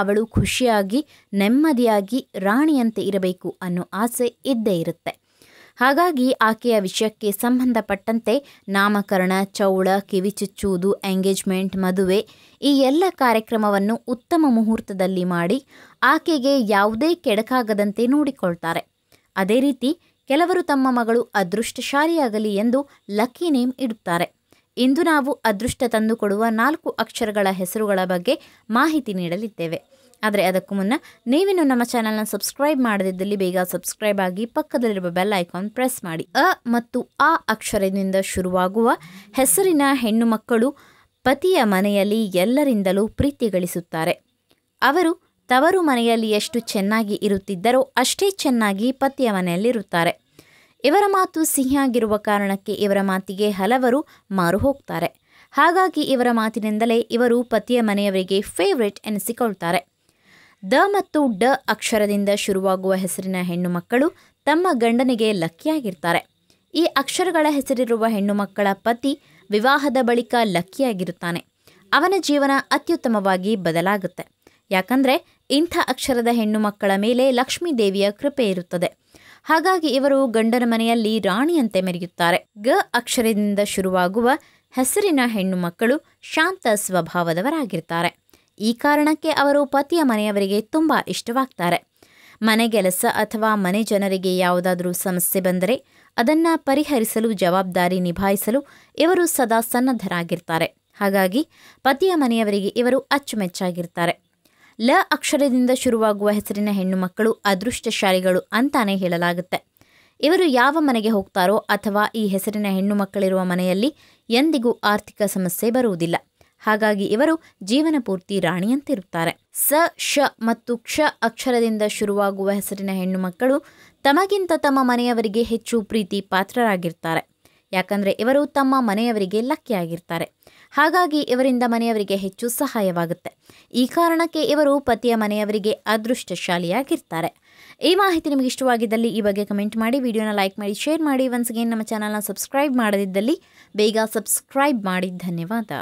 ಅವಳು ಖುಷಿಯಾಗಿ ನೆಮ್ಮದಿಯಾಗಿ ರಾಣಿಯಂತೆ ಇರಬೇಕು ಅನ್ನೋ ಆಸೆ ಇದ್ದೇ ಇರುತ್ತೆ ಹಾಗಾಗಿ ಆಕೆಯ ವಿಷಯಕ್ಕೆ ಸಂಬಂಧಪಟ್ಟಂತೆ ನಾಮಕರಣ ಚೌಳ ಕಿವಿಚುಚ್ಚುವುದು ಎಂಗೇಜ್ಮೆಂಟ್ ಮದುವೆ ಈ ಎಲ್ಲ ಕಾರ್ಯಕ್ರಮವನ್ನು ಉತ್ತಮ ಮುಹೂರ್ತದಲ್ಲಿ ಮಾಡಿ ಆಕೆಗೆ ಯಾವುದೇ ಕೆಡಕಾಗದಂತೆ ನೋಡಿಕೊಳ್ತಾರೆ ಅದೇ ರೀತಿ ಕೆಲವರು ತಮ್ಮ ಮಗಳು ಅದೃಷ್ಟಶಾಲಿಯಾಗಲಿ ಎಂದು ಲಕ್ಕಿ ನೇಮ್ ಇಡುತ್ತಾರೆ ಇಂದು ನಾವು ಅದೃಷ್ಟ ತಂದುಕೊಡುವ ನಾಲ್ಕು ಅಕ್ಷರಗಳ ಹೆಸರುಗಳ ಬಗ್ಗೆ ಮಾಹಿತಿ ನೀಡಲಿದ್ದೇವೆ ಆದರೆ ಅದಕ್ಕೂ ಮುನ್ನ ನೀವಿನ್ನು ನಮ್ಮ ಚಾನಲ್ನ ಸಬ್ಸ್ಕ್ರೈಬ್ ಮಾಡದಿದ್ದಲ್ಲಿ ಬೇಗ ಸಬ್ಸ್ಕ್ರೈಬ್ ಆಗಿ ಪಕ್ಕದಲ್ಲಿರುವ ಬೆಲ್ ಐಕಾನ್ ಪ್ರೆಸ್ ಮಾಡಿ ಅ ಮತ್ತು ಆ ಅಕ್ಷರದಿಂದ ಶುರುವಾಗುವ ಹೆಸರಿನ ಹೆಣ್ಣು ಮಕ್ಕಳು ಪತಿಯ ಮನೆಯಲ್ಲಿ ಎಲ್ಲರಿಂದಲೂ ಪ್ರೀತಿ ಗಳಿಸುತ್ತಾರೆ ಅವರು ತವರು ಮನೆಯಲ್ಲಿ ಎಷ್ಟು ಚೆನ್ನಾಗಿ ಇರುತ್ತಿದ್ದರೋ ಅಷ್ಟೇ ಚೆನ್ನಾಗಿ ಪತಿಯ ಮನೆಯಲ್ಲಿರುತ್ತಾರೆ ಇವರ ಮಾತು ಸಿಹಿಯಾಗಿರುವ ಕಾರಣಕ್ಕೆ ಇವರ ಮಾತಿಗೆ ಹಲವರು ಮಾರು ಹೋಗ್ತಾರೆ ಹಾಗಾಗಿ ಇವರ ಮಾತಿನಿಂದಲೇ ಇವರು ಪತಿಯ ಮನೆಯವರಿಗೆ ಫೇವ್ರೆಟ್ ಎನಿಸಿಕೊಳ್ತಾರೆ ದ ಮತ್ತು ಡ ಅಕ್ಷರದಿಂದ ಶುರುವಾಗುವ ಹೆಸರಿನ ಹೆಣ್ಣು ಮಕ್ಕಳು ತಮ್ಮ ಗಂಡನಿಗೆ ಲಕ್ಕಿಯಾಗಿರ್ತಾರೆ ಈ ಅಕ್ಷರಗಳ ಹೆಸರಿರುವ ಹೆಣ್ಣು ಮಕ್ಕಳ ಪತಿ ವಿವಾಹದ ಬಳಿಕ ಲಕ್ಕಿಯಾಗಿರುತ್ತಾನೆ ಅವನ ಜೀವನ ಅತ್ಯುತ್ತಮವಾಗಿ ಬದಲಾಗುತ್ತೆ ಯಾಕಂದರೆ ಇಂಥ ಅಕ್ಷರದ ಹೆಣ್ಣು ಮಕ್ಕಳ ಮೇಲೆ ಲಕ್ಷ್ಮೀ ದೇವಿಯ ಕೃಪೆ ಇರುತ್ತದೆ ಹಾಗಾಗಿ ಇವರು ಗಂಡನ ಮನೆಯಲ್ಲಿ ರಾಣಿಯಂತೆ ಮೆರೆಯುತ್ತಾರೆ ಗ ಅಕ್ಷರದಿಂದ ಶುರುವಾಗುವ ಹೆಸರಿನ ಹೆಣ್ಣು ಮಕ್ಕಳು ಶಾಂತ ಸ್ವಭಾವದವರಾಗಿರ್ತಾರೆ ಈ ಕಾರಣಕ್ಕೆ ಅವರು ಪತಿಯ ಮನೆಯವರಿಗೆ ತುಂಬ ಇಷ್ಟವಾಗ್ತಾರೆ ಮನೆಗೆಲಸ ಅಥವಾ ಮನೆ ಜನರಿಗೆ ಯಾವುದಾದರೂ ಸಮಸ್ಯೆ ಬಂದರೆ ಅದನ್ನು ಪರಿಹರಿಸಲು ಜವಾಬ್ದಾರಿ ನಿಭಾಯಿಸಲು ಇವರು ಸದಾ ಸನ್ನದ್ಧರಾಗಿರ್ತಾರೆ ಹಾಗಾಗಿ ಪತಿಯ ಮನೆಯವರಿಗೆ ಇವರು ಅಚ್ಚುಮೆಚ್ಚಾಗಿರ್ತಾರೆ ಲ ಅಕ್ಷರದಿಂದ ಶುರುವಾಗುವ ಹೆಸರಿನ ಹೆಣ್ಣು ಮಕ್ಕಳು ಅದೃಷ್ಟಶಾಲಿಗಳು ಅಂತಾನೆ ಹೇಳಲಾಗುತ್ತೆ ಇವರು ಯಾವ ಮನೆಗೆ ಹೋಗ್ತಾರೋ ಅಥವಾ ಈ ಹೆಸರಿನ ಹೆಣ್ಣು ಮಕ್ಕಳಿರುವ ಮನೆಯಲ್ಲಿ ಎಂದಿಗೂ ಆರ್ಥಿಕ ಸಮಸ್ಯೆ ಬರುವುದಿಲ್ಲ ಹಾಗಾಗಿ ಇವರು ಜೀವನ ಪೂರ್ತಿ ರಾಣಿಯಂತಿರುತ್ತಾರೆ ಸ ಶ ಮತ್ತು ಕ್ಷ ಅಕ್ಷರದಿಂದ ಶುರುವಾಗುವ ಹೆಸರಿನ ಹೆಣ್ಣು ಮಕ್ಕಳು ತಮಗಿಂತ ತಮ್ಮ ಮನೆಯವರಿಗೆ ಹೆಚ್ಚು ಪ್ರೀತಿ ಪಾತ್ರರಾಗಿರ್ತಾರೆ ಯಾಕಂದರೆ ಇವರು ತಮ್ಮ ಮನೆಯವರಿಗೆ ಲಕ್ಕಿಯಾಗಿರ್ತಾರೆ ಹಾಗಾಗಿ ಇವರಿಂದ ಮನೆಯವರಿಗೆ ಹೆಚ್ಚು ಸಹಾಯವಾಗುತ್ತೆ ಈ ಕಾರಣಕ್ಕೆ ಇವರು ಪತಿಯ ಮನೆಯವರಿಗೆ ಅದೃಷ್ಟಶಾಲಿಯಾಗಿರ್ತಾರೆ ಈ ಮಾಹಿತಿ ನಿಮಗೆ ಇಷ್ಟವಾಗಿದ್ದಲ್ಲಿ ಈ ಬಗ್ಗೆ ಕಮೆಂಟ್ ಮಾಡಿ ವಿಡಿಯೋನ ಲೈಕ್ ಮಾಡಿ ಶೇರ್ ಮಾಡಿ ಒನ್ಸ್ ನಮ್ಮ ಚಾನಲ್ನ ಸಬ್ಸ್ಕ್ರೈಬ್ ಮಾಡದಿದ್ದಲ್ಲಿ ಬೇಗ ಸಬ್ಸ್ಕ್ರೈಬ್ ಮಾಡಿ ಧನ್ಯವಾದ